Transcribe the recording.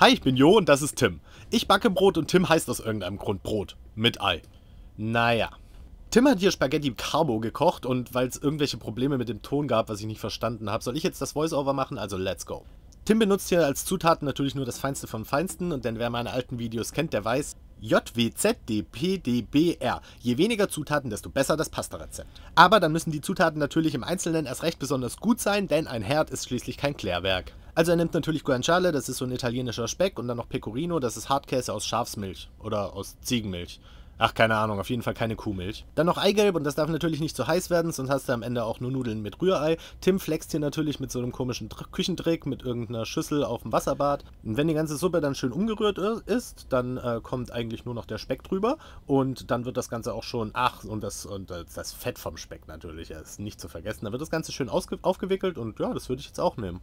Hi, ich bin Jo und das ist Tim. Ich backe Brot und Tim heißt aus irgendeinem Grund Brot. Mit Ei. Naja. Tim hat hier Spaghetti Carbo gekocht und weil es irgendwelche Probleme mit dem Ton gab, was ich nicht verstanden habe, soll ich jetzt das Voiceover machen, also let's go. Tim benutzt hier als Zutaten natürlich nur das Feinste vom Feinsten und denn wer meine alten Videos kennt, der weiß, JWZDPDBR. Je weniger Zutaten, desto besser das Pasta-Rezept. Aber dann müssen die Zutaten natürlich im Einzelnen erst recht besonders gut sein, denn ein Herd ist schließlich kein Klärwerk. Also er nimmt natürlich Guanciale, das ist so ein italienischer Speck, und dann noch Pecorino, das ist Hartkäse aus Schafsmilch oder aus Ziegenmilch. Ach, keine Ahnung, auf jeden Fall keine Kuhmilch. Dann noch Eigelb und das darf natürlich nicht zu heiß werden, sonst hast du am Ende auch nur Nudeln mit Rührei. Tim flext hier natürlich mit so einem komischen Tr Küchentrick, mit irgendeiner Schüssel auf dem Wasserbad. Und wenn die ganze Suppe dann schön umgerührt ist, dann äh, kommt eigentlich nur noch der Speck drüber und dann wird das Ganze auch schon, ach, und das, und das Fett vom Speck natürlich, ist nicht zu vergessen. Dann wird das Ganze schön aufgewickelt und ja, das würde ich jetzt auch nehmen.